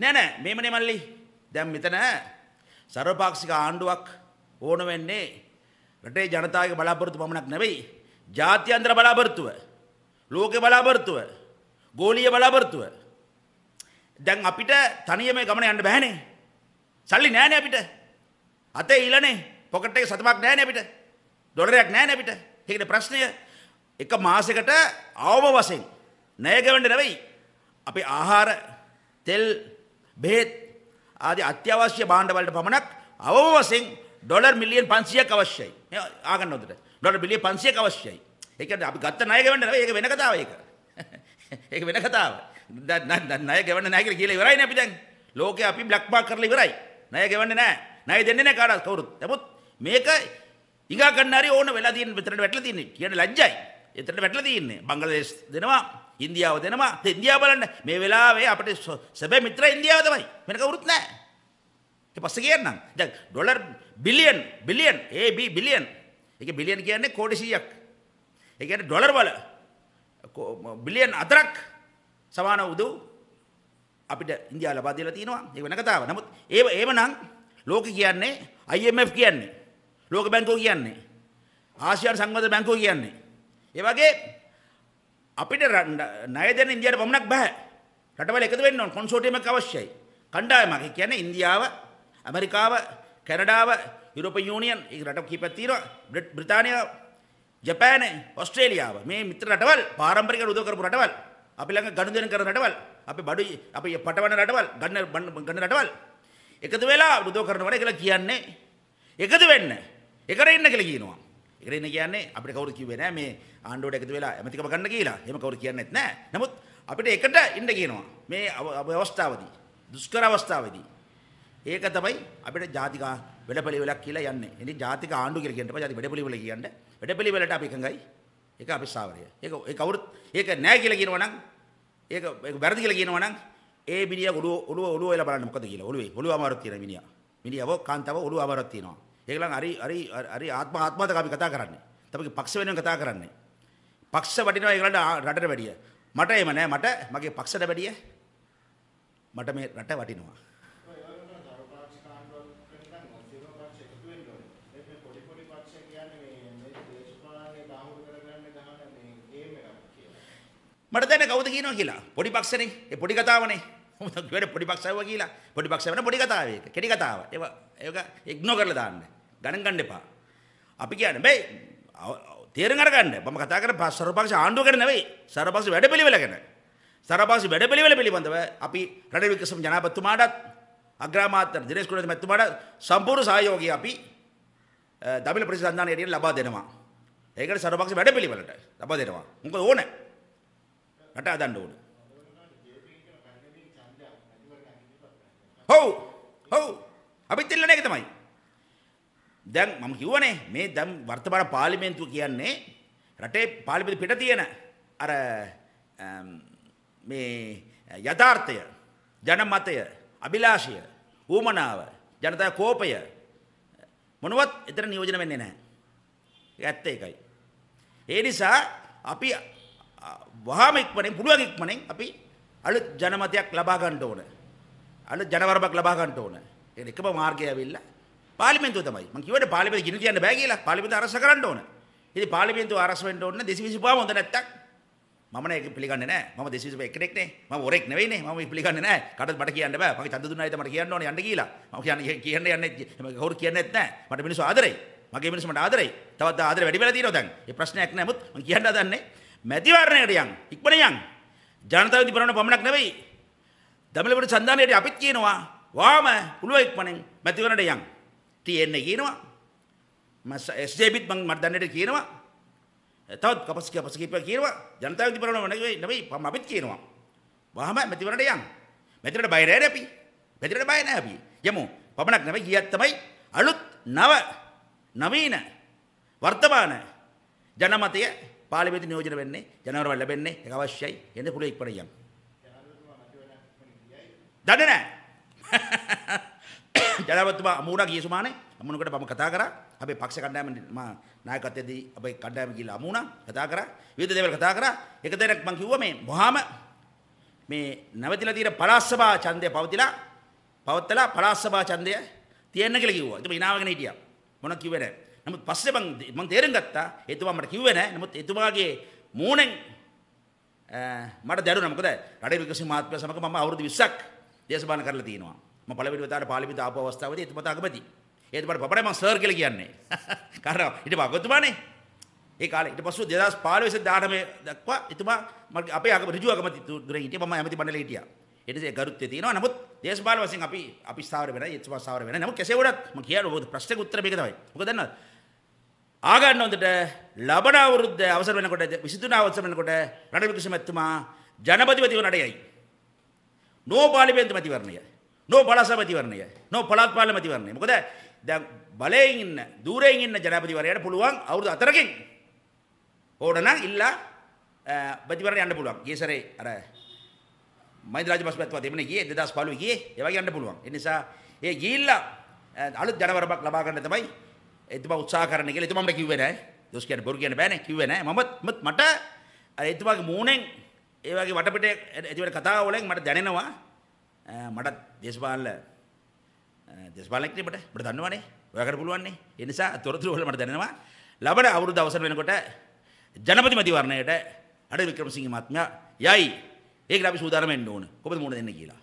නෑ නෑ මේමනේ මල්ලි. දැන් මෙතන සර්වපාක්ෂික ආණ්ඩුවක් ඕන වෙන්නේ රටේ ජනතාවගේ බලාපොරොත්තු පමණක් නෙවෙයි. ජාත්‍යන්තර බලාපොරොත්තුව, ලෝකේ බලාපොරොත්තුව, ගෝලීය බලාපොරොත්තුව. දැන් අපිට තනියම ගමන යන්න බෑනේ. සල්ලි නෑනේ අපිට. අතේ ඊළනේ. පොකට් එකේ සතපක් නෑනේ අපිට. ඩොලරයක් නෑනේ අපිට. ඒකනේ ප්‍රශ්නය. එක මාසයකට අවම වශයෙන් ණය ගවන්න නෙවෙයි. අපේ ආහාර, තෙල් බෙහෙත් ආදී අත්‍යවශ්‍ය භාණ්ඩ වලට පමණක් අවම වශයෙන් ඩොලර් මිලියන් 500ක් අවශ්‍යයි. මේ ආගන්න උදට. ඩොලර් මිලියන් 500ක් අවශ්‍යයි. ඒ කියන්නේ අපි ගත්ත ණය ගෙවන්න නෙවෙයි ඒක වෙන කතාවක් ඒක. ඒක වෙන කතාවක්. දැන් ණය ගෙවන්න නැහැ කියලා කියලා ඉවරයි නේ අපි දැන්. ලෝකේ අපි බ්ලැක් මාක් කරලා ඉවරයි. ණය ගෙවන්නේ නැහැ. ණය දෙන්නේ නැහැ කාටවත් කවුරුත්. නමුත් මේක ඉගා ගන්න හරි ඕන වෙලා තියෙන විතරට වැටලා තියෙන්නේ. කියන්නේ ලැජ්ජයි. එතරට වැටලා තියෙන්නේ. බංගලාදේශ දෙනවා. ඉන්දියාව දෙනවා ඉන්දියාව බලන්න මේ වෙලාවේ අපිට සැබෑ මිත්‍රා ඉන්දියාව තමයි වෙන කවුරුත් නැහැ ඊට පස්සේ කියන්නම් දැන් ඩොලර් බිලියන් බිලියන් ඒ බි බිලියන් ඒක බිලියන් කියන්නේ කෝටි 100ක් ඒ කියන්නේ ඩොලර් වල බිලියන් අතරක් සමාන උදව් අපිට ඉන්දියාව ලබා දීලා තිනවා ඒක වෙන කතාවක් නමුත් ඒ ඒවනම් ලෝකෙ කියන්නේ IMF කියන්නේ ලෝක බැංකුව කියන්නේ ආසියානු සංවර්ධන බැංකුව කියන්නේ ඒ වගේ අපිට ණය දෙන ඉන්දියාවට පමණක් බෑ. රටවල එකතු වෙන්න ඕන කොන්සෝටියමක් අවශ්‍යයි. කණ්ඩායමක්. ඒ කියන්නේ ඉන්දියාව, ඇමරිකාව, කැනඩාව, යුරෝපීය යුනියන්, ඒ රට කීපයක් තියෙනවා. බ්‍රිතාන්‍ය, ජපාන, ඕස්ට්‍රේලියාව මේ මිත්‍ර රටවල් පාරම්පරික උදව් කරපු රටවල්. අපි ළඟ ගනුදෙනු කරන රටවල්, අපි බඩු අපි පටවන රටවල්, ගන්න ගන්න රටවල්. එකතු වෙලා උදව් කරනවා කියලා කියන්නේ එකතු වෙන්න. එකට ඉන්න කියලා කියනවා. කරේන කියන්නේ අපිට කවුරු කිව්වේ නෑ මේ ආණ්ඩුවට එකතු වෙලා ඇමතිකම ගන්න කියලා. එහෙම කවුරු කියන්නේත් නෑ. නමුත් අපිට එකට ඉන්න කියනවා. මේ අවස්ථාවේදී දුෂ්කර අවස්ථාවේදී ඒක තමයි අපිට ජාතික වැඩපිළිවෙලක් කියලා යන්නේ. ඉතින් ජාතික ආණ්ඩුව කියලා කියන්න එපා. ජාතික වැඩපිළිවෙල කියන්නේ. වැඩපිළිවෙලට අපි එකඟයි. ඒක අපි ස්ථාවරය. ඒක ඒ කවුරුත් ඒක නෑ කියලා කියනවා නම් ඒක ඒක වැරදි කියලා කියනවා නම් ඒ මිනිහා ඔළුව ඔළුව ඔළුව වෙලා බලන්න මොකද කියලා. ඔළුවේ ඔළුව අමාරුවක් තියෙන මිනිහා. මිනිහාව කාන්තාව ඔළුව අමාරුවක් තියෙනවා. ඒගොල්ලන් හරි හරි හරි ආත්ම ආත්මాతක අපි කතා කරන්නේ. තමයි පක්ෂ වෙනුවෙන් කතා කරන්නේ. පක්ෂ වටිනවා ඒගොල්ලන්ට රටට වැඩිය. මට එම නෑ මට මගේ පක්ෂට වැඩිය. මට මේ රට වටිනවා. මට දැන කවුද කියනවා කියලා. පොඩි පක්ෂනේ. ඒ පොඩි කතාවනේ. මොකද කියන්නේ පොඩි පක්ෂයව කියලා. පොඩි පක්ෂය වෙන පොඩි කතාව ඒක. කෙටි කතාව. ඒක ඒක ඉග්නෝ කරලා දාන්න. ගණන් ගන්න එපා. අපි කියන්නේ බෑ තේරුම් අරගන්න. මම කතා කරන්නේ සර්වපක්ෂ ආණ්ඩුව ගැන නෙවෙයි. සර්වපක්ෂ වැඩපිළිවෙල ගැන. සර්වපක්ෂ වැඩපිළිවෙල පිළිබඳව අපි රනිල් වික්‍රම ජනාධිපතිතුමාටත් අග්‍රාමාත්‍ය දිනේශ් කුණේත් මැතිතුමාට සම්පූර්ණ සහයෝගය අපි දමිළ ප්‍රදේශ සන්ධානයට ලබා දෙනවා. ඒකට සර්වපක්ෂ වැඩපිළිවෙලට ලබා දෙනවා. මොකද ඕනේ. රට හදන්න ඕනේ. ඔව්. ඔව්. අපි දෙල්ලන එක තමයි. දැන් මම කිව්වනේ මේ දැන් වර්තමාන පාර්ලිමේන්තුව කියන්නේ රටේ පාර්ලිමේන්තු පිට තියෙන අර මේ යථාර්ථය ජනමතය අභිලාෂය ඌමනාව ජනතා කෝපය මොනවත් එතන නියෝජන වෙන්නේ නැහැ. ඒක ඇත්ත ඒකයි. ඒ නිසා අපි වහාම ඉක්මනින් පුළුවන් ඉක්මනින් අපි අලුත් ජනමතයක් ලබා ගන්න ඕන. අලුත් ජනවරබක් ලබා ගන්න ඕන. ඒක එකම මාර්ගය ඇවිල්ලා පාර්ලිමේන්තුව තමයි. මම කිව්වට පාර්ලිමේන්තුව ගිනි තියන්න බෑ කියලා. පාර්ලිමේන්තුව අරස කරන්න ඕන. ඉතින් පාර්ලිමේන්තුව අරස වෙන්න ඕන 225 හොඳ නැත්තම් මම නේ ඒක පිළිගන්නේ නැහැ. මම 225 එකෙක් නේ. මම ඔරෙක් නෙවෙයිනේ. මම ඒක පිළිගන්නේ නැහැ. කාටවත් මට කියන්න බෑ. මගේ ඡන්ද දුන්නායිද මට කියන්න ඕනේ යන්න කියලා. මම කියන්නේ කියන්න යන්නේ කවුරු කියන්නේත් නැහැ. මට මිනිස්සු ආදරෙයි. මගේ මිනිස්සු මට ආදරෙයි. තවත් ආදරෙ වැඩි වෙලා තියෙනවා දැන්. ඒ ප්‍රශ්නයක් නැහැ. මුත් මම කියන්න හදන්නේ මැතිවරණයට යන්. ඉක්මන යන්. ජනතාව දිපරණ පමණක් නෙවෙයි. දමලපුර සන්දානයේදී අපිත් කියනවා වාම පුළුවන් ඉක්මනින් මැතිවරණයට යන්. තියෙන්නේ කියනවා. එස්ජේබිත් මං මට දැනට කියනවා. තවත් කපස් කපස් කීපයක් කියනවා. ජනතාව විදිහට නෙවෙයි නෙවෙයි මම අපිත් කියනවා. වහම මෙතිවරට යන්න. මෙතිවරට බය නැහැ අපි. මෙතිවරට බය නැහැ අපි. යමු. පමණක් නෙවෙයි ගියත් තමයි අලුත් නව නවීන වර්තමාන ජනමතය පාර්ලිමේන්තු නියෝජන වෙන්නේ ජනවරිවල ලැබෙන්නේ ඒක අවශ්‍යයි. එන්න පුළුවන් ඉක්මනට යන්න. දන්නේ නැහැ. ජනාධිපතිතුමා අමූරා ගිය සුමානේ අමුණකට මම කතා කරා අපේ පක්ෂ කණ්ඩායම මම නායකත්වයේදී අපේ කණ්ඩායම ගිහලා අමුණා කතා කරා විවිධ දේවල් කතා කරා එක දිනක් මම කිව්වා මේ මොහාම මේ නැවතිලා තියෙන පළාත් සභා ඡන්දය පවතිලා පවත්තලා පළාත් සභා ඡන්දය තියෙන්න කියලා කිව්වා. එතුමා ඉනාවගෙන හිටියා. මොන කිව්වේ නැහැ. නමුත් පස්සේ මම මම තේරුම් ගත්තා එතුමා මට කිව්වේ නැහැ. නමුත් එතුමාගේ මූණෙන් මට දැනුණා මොකද රටේ විකසන මාත්‍ය සමග මම අවුරුදු 20ක් දේශපාලන කරලා තියෙනවා. මම පළවෙනි වතාවට පාර්ලිමේන්තුව ආපු අවස්ථාවේදී එතුමා අගමැති. එතුමාට පපරේ මම සර් කියලා කියන්නේ. කාරණා ඊට පස්සේ ඒ කාලේ ඊට පස්සේ 2015 18 දක්වා එතුමා අපේ ඍජු අගමැති දුරේ හිටියා මම ඇමති මණ්ඩලේ හිටියා. ඒ නිසා ගරුත්වය තියෙනවා. නමුත් දේශපාලන වශයෙන් අපි අපි ස්ථාවර වෙනයි එතුමා ස්ථාවර වෙනයි. නමුත් කෙසේ වුණත් මම කියන්නේ ඔබ ප්‍රශ්නෙට උත්තර මේක තමයි. මොකද දන්නවද? ආගන්න හොඳට ලබන අවුරුද්ද අවසර වෙනකොට 23 අවසර වෙනකොට රනිල් වික්‍රමතුමා ජනපතිපතිව නඩයයි. නෝ පාර්ලිමේන්තු මැතිවරණයයි. නෝ පලාසපතිවරණය නෝ පළාත් පාර්ලිමේන්තුවරණය මොකද දැන් බලයෙන් ඉන්න দূරයෙන් ඉන්න ජනාධිපතිවරයාට පුළුවන් අවුරුදු 4කින් ඕනනම් ඉල්ලා ප්‍රතිවරණ යන්න පුළුවන් ගිය සැරේ අර මහින්ද රාජපක්ෂපතිතුමා දෙමනේ ගියේ 2015 ගියේ ඒ වගේ යන්න පුළුවන් ඒ නිසා ඒ ගිහිල්ලා අලුත් ජනවරමක් ලබා ගන්න තමයි එතුමා උත්සාහ කරන්න කියලා එතුමා මට කිව්වේ නෑ දොස් කියන්න බොරු කියන්න බෑනේ කිව්වේ නෑ මමත් මට අර එතුමාගේ මූණෙන් ඒ වගේ වටපිට එතුමාගේ කතාව වලින් මට දැනෙනවා මටත් දේශපාලන දේශපාලනඥයෙක් නේ මට මට දන්නවනේ ඔයාකට පුළුවන්නේ ඒ නිසා තොරතුරු වල මට දැනෙනවා ලබන අවුරුදු අවසන් වෙනකොට ජනපති මැතිවරණයට අඩ වික්‍රමසිංහ මහත්මයා යයි ඒකට අපි සූදානම් වෙන්න ඕන කොහොමද මුණ දෙන්නේ කියලා